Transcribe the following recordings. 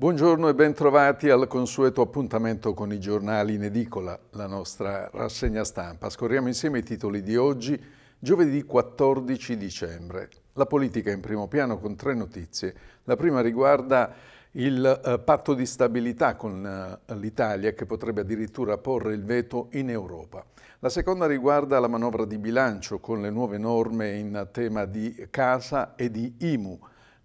Buongiorno e bentrovati al consueto appuntamento con i giornali in edicola, la nostra rassegna stampa. Scorriamo insieme i titoli di oggi, giovedì 14 dicembre. La politica in primo piano con tre notizie. La prima riguarda il eh, patto di stabilità con eh, l'Italia che potrebbe addirittura porre il veto in Europa. La seconda riguarda la manovra di bilancio con le nuove norme in tema di casa e di IMU.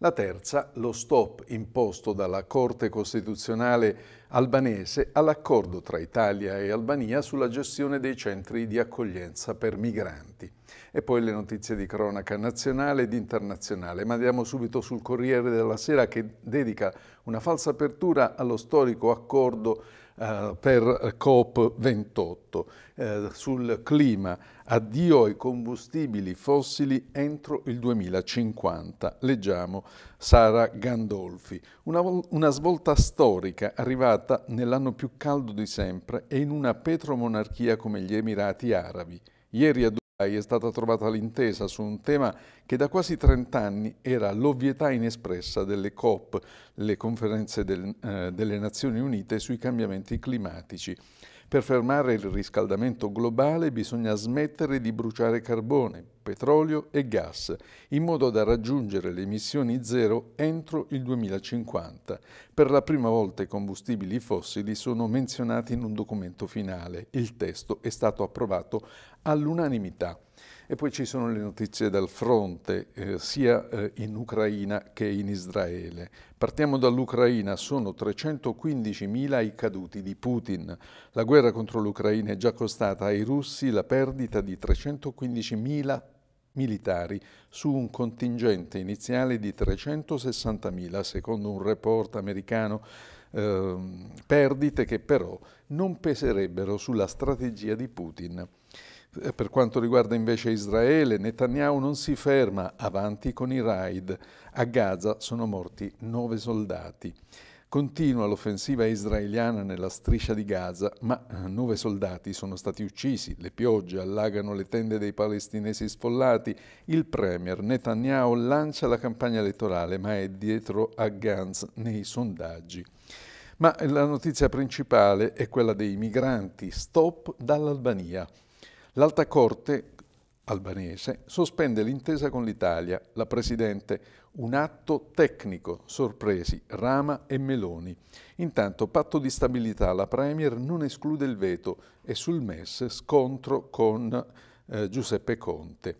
La terza, lo stop imposto dalla Corte Costituzionale albanese all'accordo tra Italia e Albania sulla gestione dei centri di accoglienza per migranti. E poi le notizie di cronaca nazionale ed internazionale. Ma andiamo subito sul Corriere della Sera che dedica una falsa apertura allo storico accordo eh, per COP28, eh, sul clima, addio ai combustibili fossili entro il 2050, leggiamo Sara Gandolfi. Una, una svolta storica arrivata nell'anno più caldo di sempre e in una petromonarchia come gli Emirati Arabi. Ieri a è stata trovata l'intesa su un tema che da quasi 30 anni era l'ovvietà inespressa delle COP, le conferenze del, eh, delle Nazioni Unite sui cambiamenti climatici. Per fermare il riscaldamento globale bisogna smettere di bruciare carbone, petrolio e gas, in modo da raggiungere le emissioni zero entro il 2050. Per la prima volta i combustibili fossili sono menzionati in un documento finale. Il testo è stato approvato all'unanimità. E poi ci sono le notizie dal fronte, eh, sia eh, in Ucraina che in Israele. Partiamo dall'Ucraina, sono 315.000 i caduti di Putin. La guerra contro l'Ucraina è già costata ai russi la perdita di 315.000 militari su un contingente iniziale di 360.000, secondo un report americano eh, perdite che però non peserebbero sulla strategia di Putin eh, per quanto riguarda invece Israele, Netanyahu non si ferma, avanti con i raid. A Gaza sono morti nove soldati. Continua l'offensiva israeliana nella striscia di Gaza, ma eh, nove soldati sono stati uccisi, le piogge allagano le tende dei palestinesi sfollati, il premier Netanyahu lancia la campagna elettorale, ma è dietro a Gantz nei sondaggi. Ma eh, la notizia principale è quella dei migranti, stop dall'Albania. L'Alta Corte albanese sospende l'intesa con l'Italia, la Presidente, un atto tecnico, sorpresi Rama e Meloni. Intanto patto di stabilità, la Premier non esclude il veto e sul MES scontro con eh, Giuseppe Conte.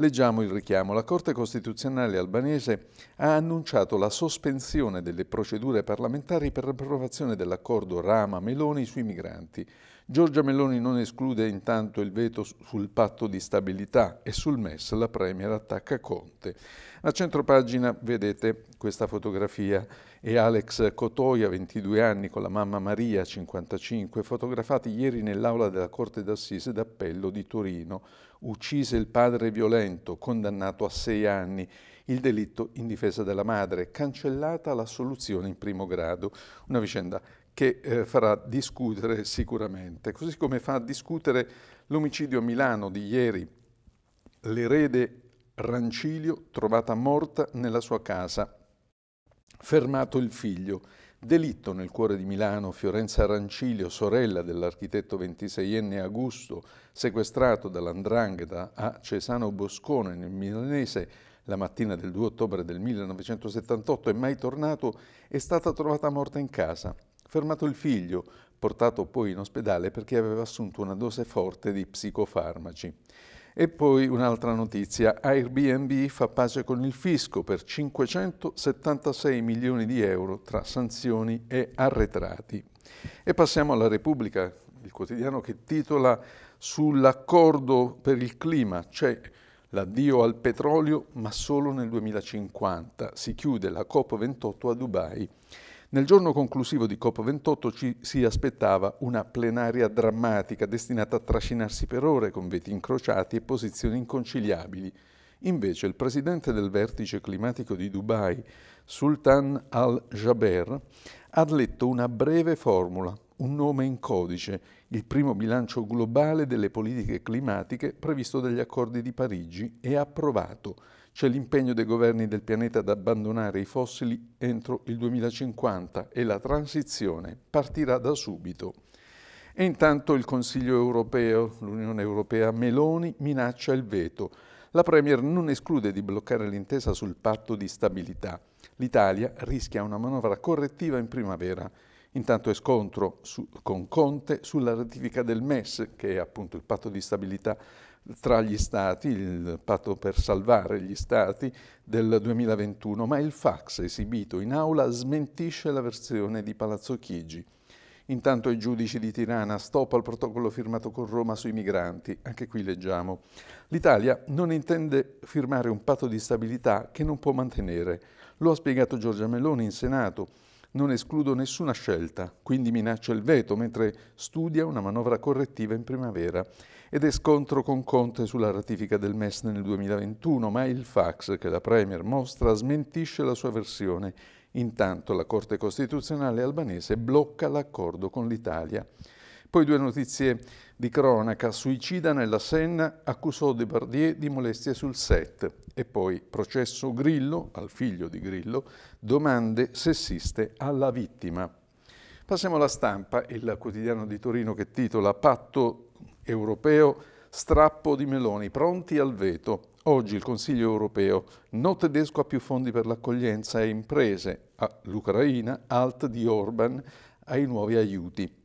Leggiamo il richiamo. La Corte Costituzionale albanese ha annunciato la sospensione delle procedure parlamentari per l'approvazione dell'accordo Rama-Meloni sui migranti. Giorgia Meloni non esclude intanto il veto sul patto di stabilità e sul MES la Premier attacca Conte. A centropagina vedete questa fotografia e Alex Cotoia, 22 anni, con la mamma Maria, 55, fotografati ieri nell'aula della Corte d'Assise d'Appello di Torino. Uccise il padre violento, condannato a sei anni. Il delitto in difesa della madre, cancellata la soluzione in primo grado. Una vicenda che eh, farà discutere sicuramente. Così come fa discutere l'omicidio a Milano di ieri, l'erede Rancilio trovata morta nella sua casa fermato il figlio. Delitto nel cuore di Milano, Fiorenza Rancilio, sorella dell'architetto 26enne Augusto, sequestrato dall'Andrangheta a Cesano Boscone nel milanese la mattina del 2 ottobre del 1978 e mai tornato, è stata trovata morta in casa. Fermato il figlio, portato poi in ospedale perché aveva assunto una dose forte di psicofarmaci. E poi un'altra notizia, Airbnb fa pace con il fisco per 576 milioni di euro tra sanzioni e arretrati. E passiamo alla Repubblica, il quotidiano che titola sull'accordo per il clima, cioè l'addio al petrolio ma solo nel 2050. Si chiude la COP28 a Dubai. Nel giorno conclusivo di COP28 ci si aspettava una plenaria drammatica destinata a trascinarsi per ore con veti incrociati e posizioni inconciliabili. Invece il presidente del vertice climatico di Dubai, Sultan al-Jaber, ha letto una breve formula, un nome in codice, il primo bilancio globale delle politiche climatiche previsto dagli accordi di Parigi e approvato c'è l'impegno dei governi del pianeta ad abbandonare i fossili entro il 2050 e la transizione partirà da subito. E intanto il Consiglio europeo, l'Unione Europea Meloni minaccia il veto. La Premier non esclude di bloccare l'intesa sul patto di stabilità. L'Italia rischia una manovra correttiva in primavera. Intanto è scontro su, con Conte sulla ratifica del MES, che è appunto il patto di stabilità tra gli Stati, il patto per salvare gli Stati del 2021, ma il fax esibito in aula smentisce la versione di Palazzo Chigi. Intanto i giudici di Tirana stop al protocollo firmato con Roma sui migranti. Anche qui leggiamo. L'Italia non intende firmare un patto di stabilità che non può mantenere. Lo ha spiegato Giorgia Meloni in Senato non escludo nessuna scelta, quindi minaccia il veto mentre studia una manovra correttiva in primavera ed è scontro con Conte sulla ratifica del MES nel 2021, ma il fax che la Premier mostra smentisce la sua versione. Intanto la Corte Costituzionale albanese blocca l'accordo con l'Italia. Poi due notizie di cronaca Suicida nella Senna accusò De Bardier di molestie sul set e poi processo Grillo, al figlio di Grillo, domande sessiste alla vittima. Passiamo alla stampa, il quotidiano di Torino che titola Patto europeo strappo di Meloni, pronti al veto. Oggi il Consiglio europeo, no tedesco ha più fondi per l'accoglienza e imprese, all'Ucraina, alt di Orban ai nuovi aiuti.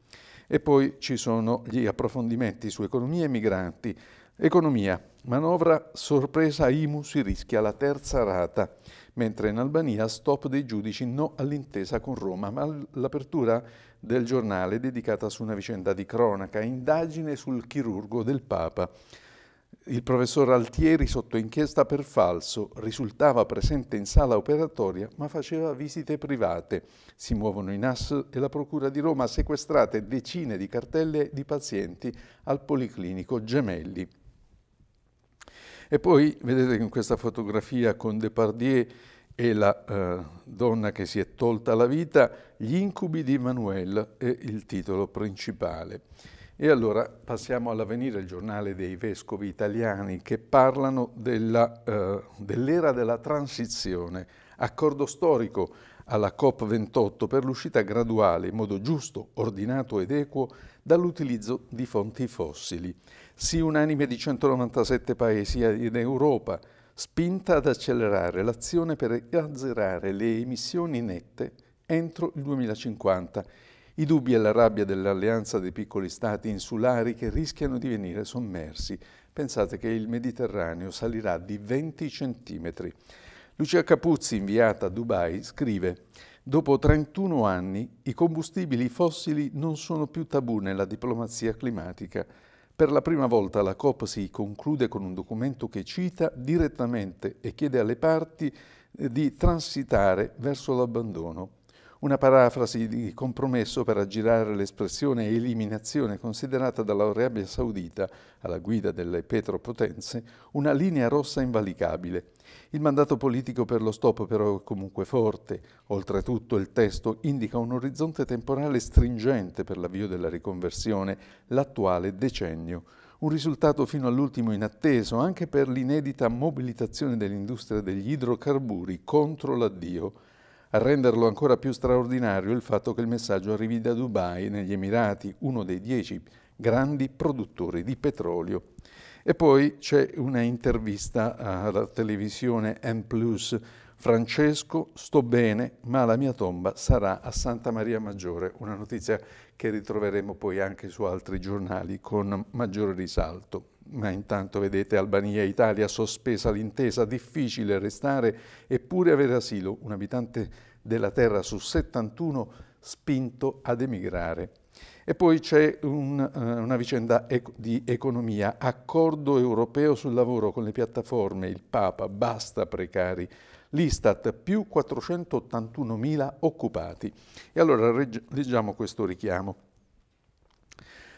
E poi ci sono gli approfondimenti su economia e migranti. Economia, manovra sorpresa IMU si rischia la terza rata, mentre in Albania stop dei giudici no all'intesa con Roma, ma l'apertura del giornale dedicata su una vicenda di cronaca, indagine sul chirurgo del Papa il professor Altieri sotto inchiesta per falso risultava presente in sala operatoria ma faceva visite private. Si muovono i NAS e la Procura di Roma ha sequestrate decine di cartelle di pazienti al Policlinico Gemelli. E poi vedete in questa fotografia con Depardieu e la eh, donna che si è tolta la vita, gli incubi di Manuel è il titolo principale. E allora passiamo all'avvenire, il giornale dei vescovi italiani che parlano eh, dell'era eh, dell della transizione, accordo storico alla COP28 per l'uscita graduale, in modo giusto, ordinato ed equo, dall'utilizzo di fonti fossili. Sì unanime di 197 paesi in Europa, spinta ad accelerare l'azione per azzerare le emissioni nette entro il 2050 i dubbi e la rabbia dell'alleanza dei piccoli stati insulari che rischiano di venire sommersi. Pensate che il Mediterraneo salirà di 20 centimetri. Lucia Capuzzi, inviata a Dubai, scrive Dopo 31 anni i combustibili fossili non sono più tabù nella diplomazia climatica. Per la prima volta la COP si conclude con un documento che cita direttamente e chiede alle parti eh, di transitare verso l'abbandono una parafrasi di compromesso per aggirare l'espressione eliminazione considerata dall'Arabia Saudita, alla guida delle petropotenze, una linea rossa invalicabile. Il mandato politico per lo stop però è comunque forte. Oltretutto il testo indica un orizzonte temporale stringente per l'avvio della riconversione, l'attuale decennio un risultato fino all'ultimo inatteso anche per l'inedita mobilitazione dell'industria degli idrocarburi contro l'addio a renderlo ancora più straordinario il fatto che il messaggio arrivi da Dubai, negli Emirati, uno dei dieci grandi produttori di petrolio. E poi c'è una intervista alla televisione M+, Francesco, sto bene, ma la mia tomba sarà a Santa Maria Maggiore, una notizia che ritroveremo poi anche su altri giornali con maggiore risalto. Ma intanto vedete Albania e Italia sospesa l'intesa, difficile restare eppure avere asilo, un abitante della terra su 71 spinto ad emigrare. E poi c'è un, eh, una vicenda di economia, accordo europeo sul lavoro con le piattaforme, il Papa, basta precari, l'Istat più 481.000 occupati. E allora leggiamo questo richiamo.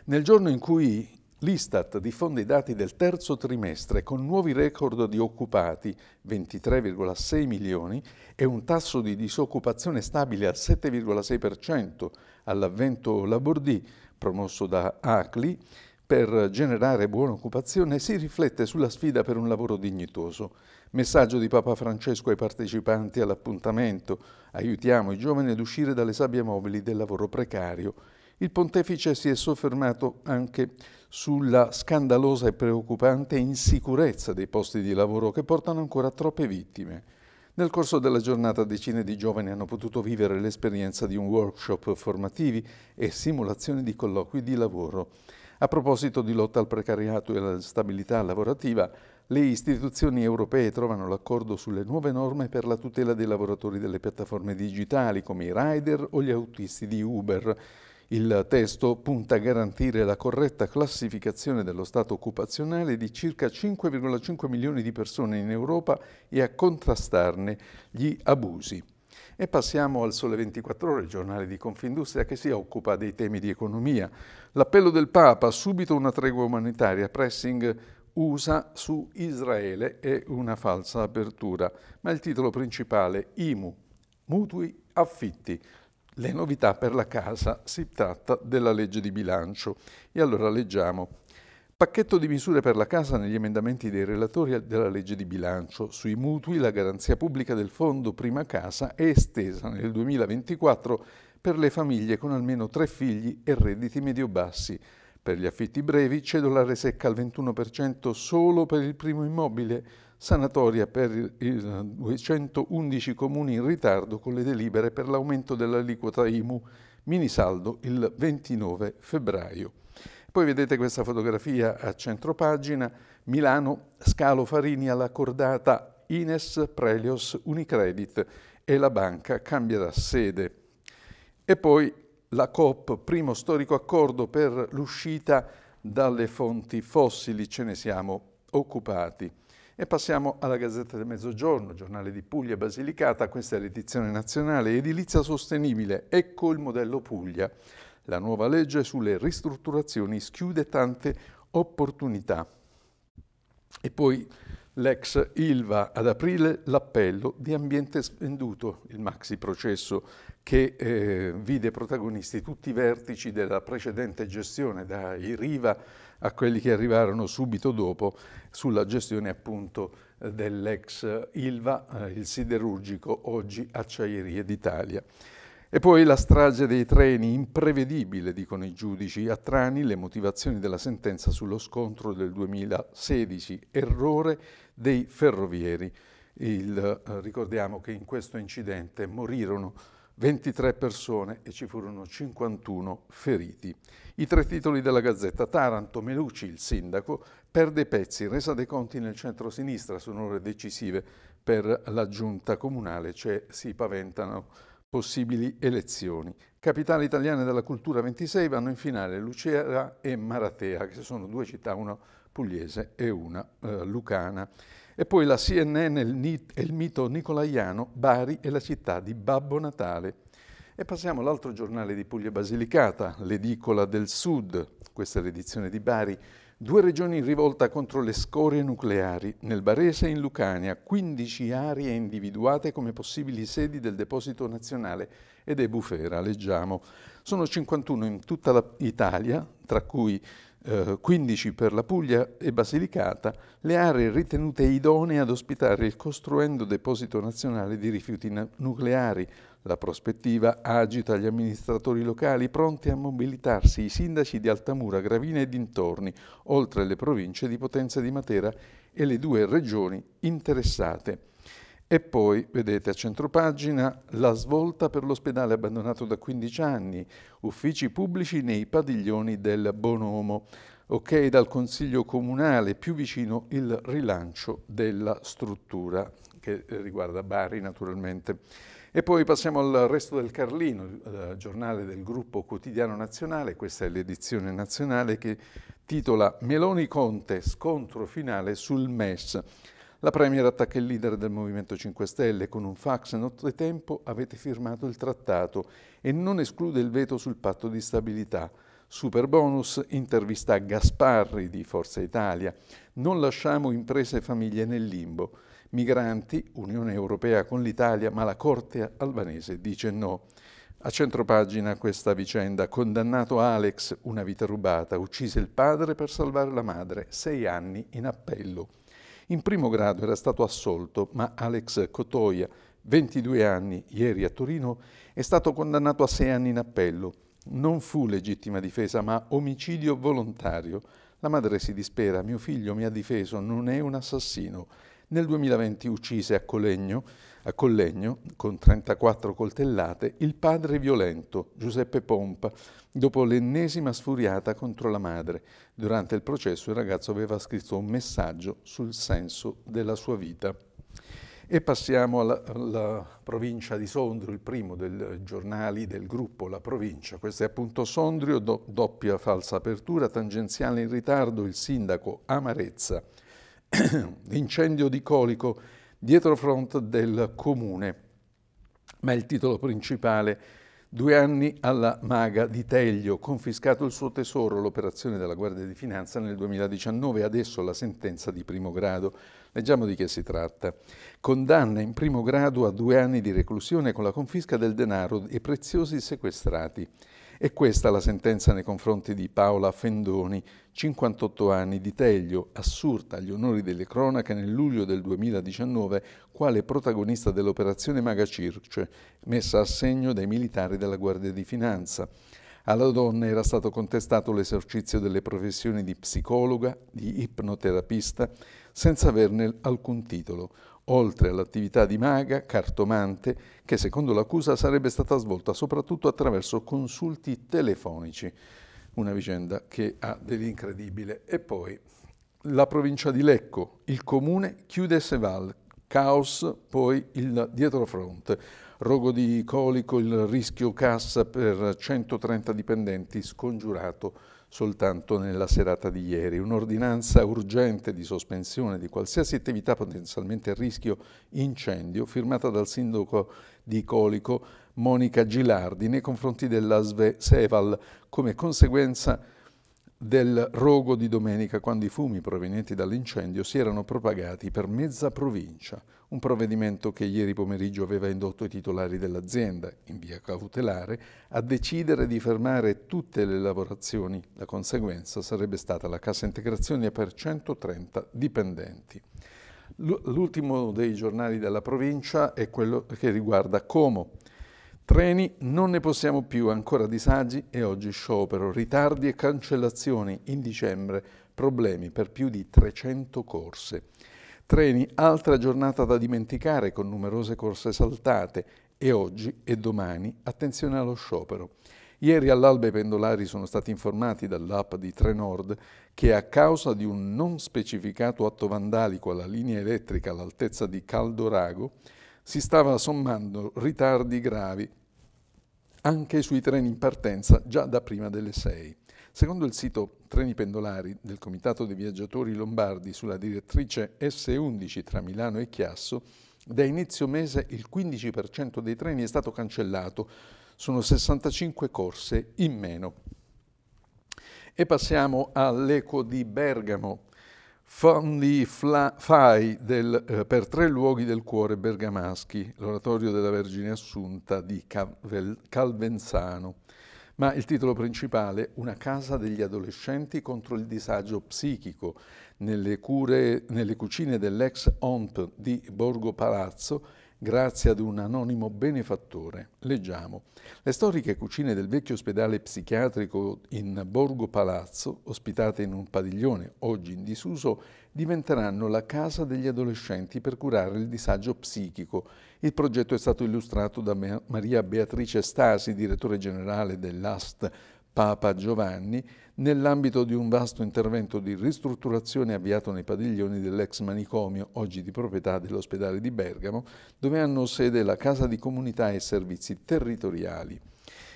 Nel giorno in cui l'Istat diffonde i dati del terzo trimestre con nuovi record di occupati, 23,6 milioni, e un tasso di disoccupazione stabile al 7,6% all'avvento Labordì, promosso da ACLI, per generare buona occupazione si riflette sulla sfida per un lavoro dignitoso. Messaggio di Papa Francesco ai partecipanti all'appuntamento. Aiutiamo i giovani ad uscire dalle sabbie mobili del lavoro precario. Il pontefice si è soffermato anche sulla scandalosa e preoccupante insicurezza dei posti di lavoro che portano ancora troppe vittime. Nel corso della giornata decine di giovani hanno potuto vivere l'esperienza di un workshop formativi e simulazioni di colloqui di lavoro. A proposito di lotta al precariato e alla stabilità lavorativa, le istituzioni europee trovano l'accordo sulle nuove norme per la tutela dei lavoratori delle piattaforme digitali come i rider o gli autisti di Uber. Il testo punta a garantire la corretta classificazione dello stato occupazionale di circa 5,5 milioni di persone in Europa e a contrastarne gli abusi. E passiamo al Sole 24 Ore, il giornale di Confindustria che si occupa dei temi di economia. L'appello del Papa, subito una tregua umanitaria, pressing USA su Israele è una falsa apertura, ma il titolo principale IMU, mutui affitti, le novità per la casa, si tratta della legge di bilancio. E allora leggiamo. Pacchetto di misure per la casa negli emendamenti dei relatori della legge di bilancio. Sui mutui la garanzia pubblica del fondo Prima Casa è estesa nel 2024 per le famiglie con almeno tre figli e redditi medio-bassi per gli affitti brevi, cedolare secca al 21% solo per il primo immobile, sanatoria per i 211 comuni in ritardo con le delibere per l'aumento dell'aliquota IMU, minisaldo il 29 febbraio. Poi vedete questa fotografia a centropagina, Milano, Scalo Farini alla cordata Ines Prelios Unicredit e la banca cambierà sede. E poi la COP, primo storico accordo per l'uscita dalle fonti fossili, ce ne siamo occupati. E passiamo alla Gazzetta del Mezzogiorno, giornale di Puglia Basilicata, questa è l'edizione nazionale Edilizia Sostenibile, ecco il modello Puglia. La nuova legge sulle ristrutturazioni schiude tante opportunità. E poi l'ex Ilva ad aprile l'appello di ambiente svenduto, il maxi processo che eh, vide protagonisti tutti i vertici della precedente gestione, dai Riva a quelli che arrivarono subito dopo sulla gestione appunto dell'ex Ilva, eh, il siderurgico, oggi Acciaierie d'Italia. E poi la strage dei treni, imprevedibile, dicono i giudici, a Trani le motivazioni della sentenza sullo scontro del 2016, errore dei ferrovieri. Il, eh, ricordiamo che in questo incidente morirono 23 persone e ci furono 51 feriti. I tre titoli della Gazzetta. Taranto, Melucci, il sindaco, perde pezzi, resa dei conti nel centro-sinistra, sono ore decisive per la giunta comunale, cioè si paventano possibili elezioni. Capitale italiana della cultura 26 vanno in finale Lucera e Maratea, che sono due città, una pugliese e una eh, lucana. E poi la CNN e il mito nicolaiano, Bari e la città di Babbo Natale. E passiamo all'altro giornale di Puglia Basilicata, l'Edicola del Sud, questa è l'edizione di Bari, Due regioni in rivolta contro le scorie nucleari. Nel Barese e in Lucania 15 aree individuate come possibili sedi del deposito nazionale ed è bufera, leggiamo. Sono 51 in tutta Italia, tra cui eh, 15 per la Puglia e Basilicata, le aree ritenute idonee ad ospitare il costruendo deposito nazionale di rifiuti nucleari, la prospettiva agita gli amministratori locali pronti a mobilitarsi, i sindaci di Altamura, Gravina e dintorni, oltre le province di Potenza di Matera e le due regioni interessate. E poi, vedete a centropagina, la svolta per l'ospedale abbandonato da 15 anni, uffici pubblici nei padiglioni del Bonomo. Ok dal Consiglio Comunale, più vicino il rilancio della struttura, che eh, riguarda Bari naturalmente. E poi passiamo al resto del Carlino, eh, giornale del gruppo Quotidiano Nazionale, questa è l'edizione nazionale che titola Meloni Conte, scontro finale sul MES. La Premier attacca il leader del Movimento 5 Stelle, con un fax nottetempo avete firmato il trattato e non esclude il veto sul patto di stabilità. Super bonus, intervista a Gasparri di Forza Italia, non lasciamo imprese e famiglie nel limbo. Migranti, Unione Europea con l'Italia, ma la Corte albanese dice no. A centropagina questa vicenda, condannato Alex, una vita rubata, uccise il padre per salvare la madre, sei anni in appello. In primo grado era stato assolto, ma Alex Cotoia, 22 anni, ieri a Torino, è stato condannato a sei anni in appello. Non fu legittima difesa, ma omicidio volontario. La madre si dispera, mio figlio mi ha difeso, non è un assassino nel 2020 uccise a Collegno, a Collegno, con 34 coltellate il padre violento Giuseppe Pompa dopo l'ennesima sfuriata contro la madre. Durante il processo il ragazzo aveva scritto un messaggio sul senso della sua vita. E passiamo alla, alla, provincia di Sondrio, il primo dei giornali del gruppo La Provincia. Questo è appunto Sondrio, do, doppia falsa apertura, tangenziale in ritardo, il sindaco Amarezza. incendio di colico dietro front del comune, ma il titolo principale Due anni alla maga di Teglio, confiscato il suo tesoro, l'operazione della Guardia di Finanza nel 2019, adesso la sentenza di primo grado. Leggiamo di che si tratta. Condanna in primo grado a due anni di reclusione con la confisca del denaro e preziosi sequestrati. È questa la sentenza nei confronti di Paola Fendoni, 58 anni di Teglio, assurda agli onori delle cronache nel luglio del 2019 quale protagonista dell'operazione Magacirce, messa a segno dai militari della Guardia di Finanza. Alla donna era stato contestato l'esercizio delle professioni di psicologa, di ipnoterapista, senza averne alcun titolo oltre all'attività di maga, cartomante, che secondo l'accusa sarebbe stata svolta soprattutto attraverso consulti telefonici, una vicenda che ha dell'incredibile. E poi la provincia di Lecco, il comune chiude Seval, caos, poi il dietrofront, rogo di colico, il rischio cassa per 130 dipendenti scongiurato soltanto nella serata di ieri. Un'ordinanza urgente di sospensione di qualsiasi attività potenzialmente a rischio incendio firmata dal sindaco di Colico Monica Gilardi nei confronti della Sve Seval come conseguenza del rogo di domenica quando i fumi provenienti dall'incendio si erano propagati per mezza provincia, un provvedimento che ieri pomeriggio aveva indotto i titolari dell'azienda, in via cautelare, a decidere di fermare tutte le lavorazioni. La conseguenza sarebbe stata la cassa integrazione per 130 dipendenti. L'ultimo dei giornali della provincia è quello che riguarda Como. Treni non ne possiamo più, ancora disagi e oggi sciopero, ritardi e cancellazioni in dicembre, problemi per più di 300 corse. Treni, altra giornata da dimenticare con numerose corse saltate e oggi e domani attenzione allo sciopero. Ieri all'alba i pendolari sono stati informati dall'app di Trenord che a causa di un non specificato atto vandalico alla linea elettrica all'altezza di Caldorago, si stava sommando ritardi gravi anche sui treni in partenza già da prima delle 6. Secondo il sito Treni Pendolari del Comitato dei Viaggiatori Lombardi sulla direttrice S11 tra Milano e Chiasso, da inizio mese il 15% dei treni è stato cancellato, sono 65 corse in meno. E passiamo all'Eco di Bergamo. Fondi Fai del, eh, per tre luoghi del cuore bergamaschi, l'oratorio della Vergine Assunta di Calvel, Calvenzano. Ma il titolo principale, Una casa degli adolescenti contro il disagio psichico, nelle, cure, nelle cucine dell'ex OMP di Borgo Palazzo, grazie ad un anonimo benefattore. Leggiamo. Le storiche cucine del vecchio ospedale psichiatrico in Borgo Palazzo, ospitate in un padiglione oggi in disuso, diventeranno la casa degli adolescenti per curare il disagio psichico. Il progetto è stato illustrato da Maria Beatrice Stasi, direttore generale dell'AST Papa Giovanni, nell'ambito di un vasto intervento di ristrutturazione avviato nei padiglioni dell'ex manicomio, oggi di proprietà dell'ospedale di Bergamo, dove hanno sede la Casa di Comunità e Servizi Territoriali.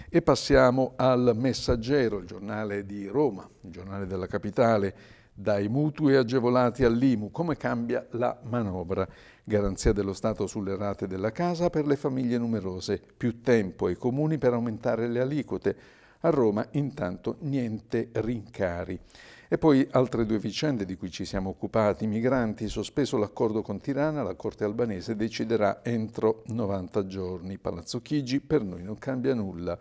E passiamo al Messaggero, il giornale di Roma, il giornale della capitale, dai mutui agevolati all'IMU, come cambia la manovra. Garanzia dello Stato sulle rate della casa per le famiglie numerose, più tempo ai comuni per aumentare le aliquote, a Roma intanto niente rincari. E poi altre due vicende di cui ci siamo occupati, migranti, sospeso l'accordo con Tirana, la Corte albanese deciderà entro 90 giorni. Palazzo Chigi, per noi non cambia nulla.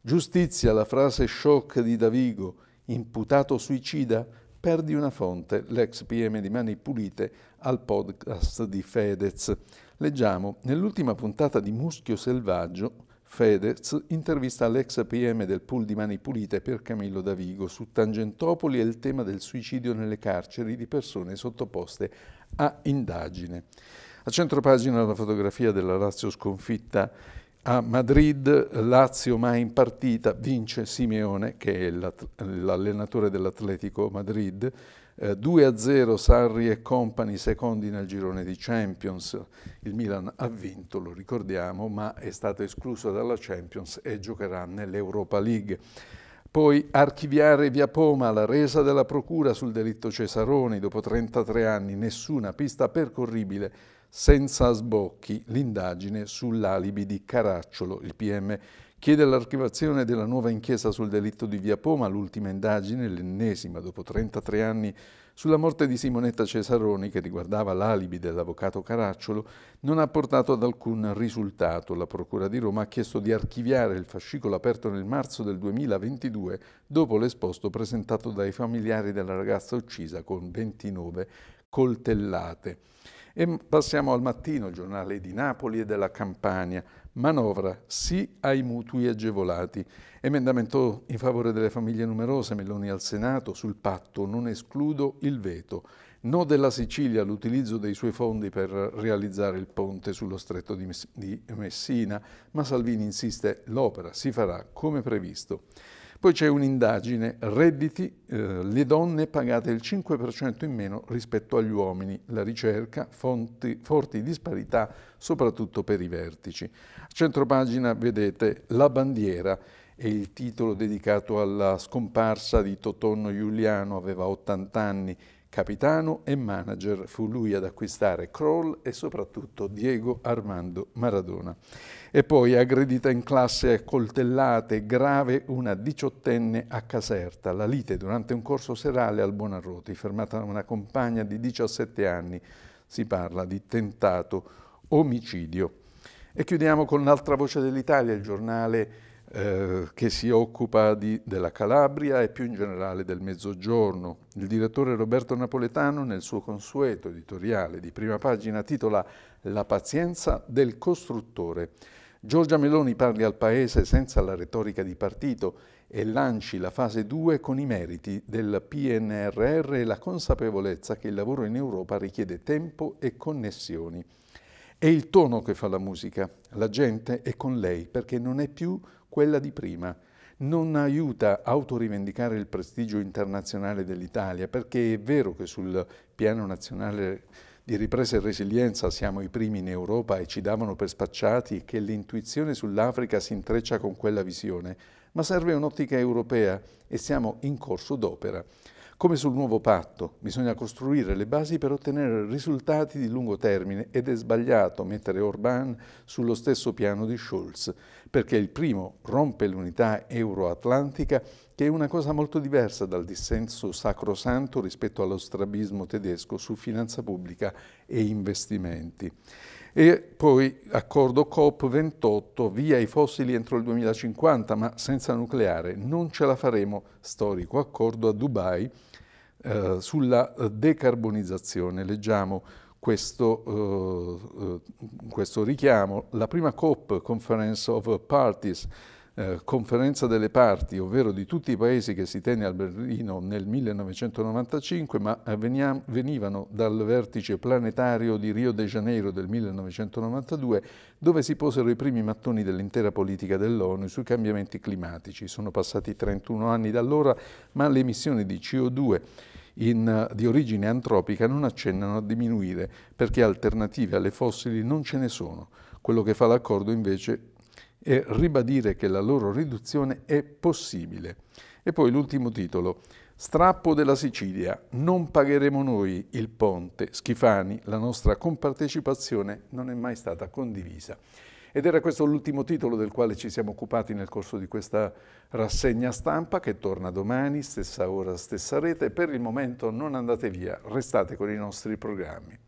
Giustizia, la frase shock di Davigo, imputato suicida, perdi una fonte, l'ex PM di Mani Pulite al podcast di Fedez. Leggiamo, nell'ultima puntata di Muschio Selvaggio, Fedez intervista l'ex PM del pool di Mani Pulite per Camillo Davigo su Tangentopoli e il tema del suicidio nelle carceri di persone sottoposte a indagine. A centro pagina la fotografia della Lazio sconfitta a Madrid, Lazio mai in partita, vince Simeone che è l'allenatore dell'Atletico Madrid 2-0 eh, Sarri e Company secondi nel girone di Champions. Il Milan ha vinto, lo ricordiamo, ma è stato escluso dalla Champions e giocherà nell'Europa League. Poi archiviare via Poma la resa della procura sul delitto Cesaroni. Dopo 33 anni nessuna pista percorribile senza sbocchi. L'indagine sull'alibi di Caracciolo, il PM chiede l'archivazione della nuova inchiesta sul delitto di Via Poma, l'ultima indagine, l'ennesima dopo 33 anni, sulla morte di Simonetta Cesaroni, che riguardava l'alibi dell'avvocato Caracciolo, non ha portato ad alcun risultato. La Procura di Roma ha chiesto di archiviare il fascicolo aperto nel marzo del 2022 dopo l'esposto presentato dai familiari della ragazza uccisa con 29 coltellate. E passiamo al mattino, giornale di Napoli e della Campania manovra sì ai mutui agevolati, emendamento in favore delle famiglie numerose, Meloni al Senato, sul patto non escludo il veto, no della Sicilia all'utilizzo dei suoi fondi per realizzare il ponte sullo stretto di Messina, ma Salvini insiste l'opera si farà come previsto. Poi c'è un'indagine, redditi, eh, le donne pagate il 5% in meno rispetto agli uomini, la ricerca, fonti, forti disparità soprattutto per i vertici. A centropagina vedete la bandiera è il titolo dedicato alla scomparsa di Totonno Giuliano, aveva 80 anni, Capitano e manager fu lui ad acquistare Kroll e soprattutto Diego Armando Maradona. E poi aggredita in classe a coltellate grave una diciottenne a Caserta. La lite durante un corso serale al Buonarroti, fermata da una compagna di 17 anni. Si parla di tentato omicidio. E chiudiamo con l'altra voce dell'Italia, il giornale eh, che si occupa di, della Calabria e più in generale del Mezzogiorno. Il direttore Roberto Napoletano nel suo consueto editoriale di prima pagina titola La pazienza del costruttore. Giorgia Meloni parli al Paese senza la retorica di partito e lanci la fase 2 con i meriti del PNRR e la consapevolezza che il lavoro in Europa richiede tempo e connessioni. È il tono che fa la musica, la gente è con lei perché non è più quella di prima, non aiuta a autorivendicare il prestigio internazionale dell'Italia, perché è vero che sul piano nazionale di ripresa e resilienza siamo i primi in Europa e ci davano per spacciati che l'intuizione sull'Africa si intreccia con quella visione, ma serve un'ottica europea e siamo in corso d'opera. Come sul nuovo patto, bisogna costruire le basi per ottenere risultati di lungo termine ed è sbagliato mettere Orban sullo stesso piano di Scholz, perché il primo rompe l'unità euroatlantica, che è una cosa molto diversa dal dissenso sacrosanto rispetto allo strabismo tedesco su finanza pubblica e investimenti. E poi accordo COP28, via i fossili entro il 2050, ma senza nucleare non ce la faremo, storico accordo a Dubai, eh, sulla eh, decarbonizzazione. Leggiamo questo, eh, eh, questo, richiamo. La prima COP, Conference of Parties, eh, conferenza delle parti, ovvero di tutti i paesi che si tenne a Berlino nel 1995, ma veniam, venivano dal vertice planetario di Rio de Janeiro del 1992, dove si posero i primi mattoni dell'intera politica dell'ONU sui cambiamenti climatici. Sono passati 31 anni da allora, ma le emissioni di CO2 in, eh, di origine antropica non accennano a diminuire perché alternative alle fossili non ce ne sono. Quello che fa l'accordo invece è ribadire che la loro riduzione è possibile. E poi l'ultimo titolo, Strappo della Sicilia, non pagheremo noi il ponte, Schifani, la nostra compartecipazione non è mai stata condivisa. Ed era questo l'ultimo titolo del quale ci siamo occupati nel corso di questa rassegna stampa che torna domani, stessa ora, stessa rete. Per il momento non andate via, restate con i nostri programmi.